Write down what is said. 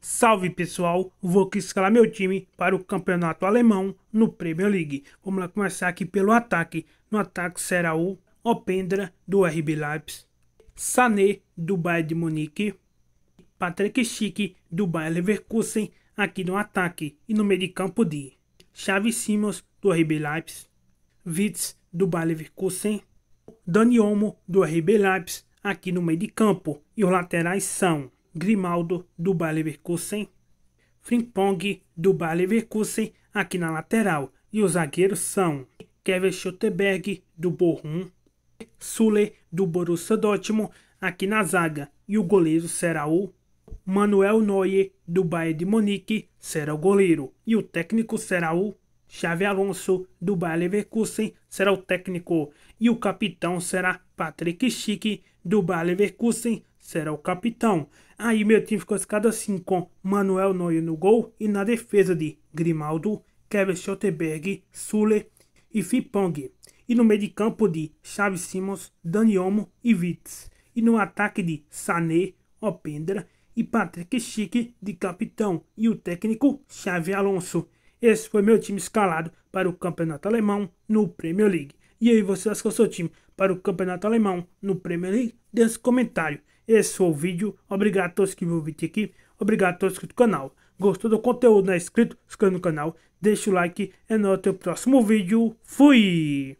Salve pessoal, vou aqui escalar meu time para o campeonato alemão no Premier League. Vamos lá começar aqui pelo ataque. No ataque será o Opendra do RB Leipzig, Sané do Bayern de Munique, Patrick Schick do Bayern Leverkusen aqui no ataque e no meio de campo de Xavi Simons do RB Leipzig, Witz do Bayern Leverkusen, Dani Olmo do RB Leipzig aqui no meio de campo e os laterais são Grimaldo do Bayer Leverkusen, Frimpong do Bayer Leverkusen aqui na lateral e os zagueiros são Kevin Schotterberg do Bochum, Sule do Borussia Dortmund aqui na zaga e o goleiro será o Manuel Neuer do Bayern de Munique será o goleiro e o técnico será o Xavi Alonso do Bayer Leverkusen será o técnico e o capitão será Patrick Schick do Bayer Leverkusen será o capitão. Aí meu time ficou escada assim com Manuel Noia no gol e na defesa de Grimaldo, Kevin Schotterberg, Sule e Fipong. E no meio de campo de Chaves Simons, Daniomo e Vitz. E no ataque de Sané, Opendra e Patrick Chique de capitão e o técnico Xavi Alonso. Esse foi meu time escalado para o campeonato alemão no Premier League. E aí você lascou seu time para o campeonato alemão no Premier League? Deixe comentário. Esse foi o vídeo. Obrigado a todos que viram o vídeo aqui. Obrigado a todos que no canal. Gostou do conteúdo? Não é inscrito? Se inscreva no canal. Deixa o like. e no o próximo vídeo. Fui!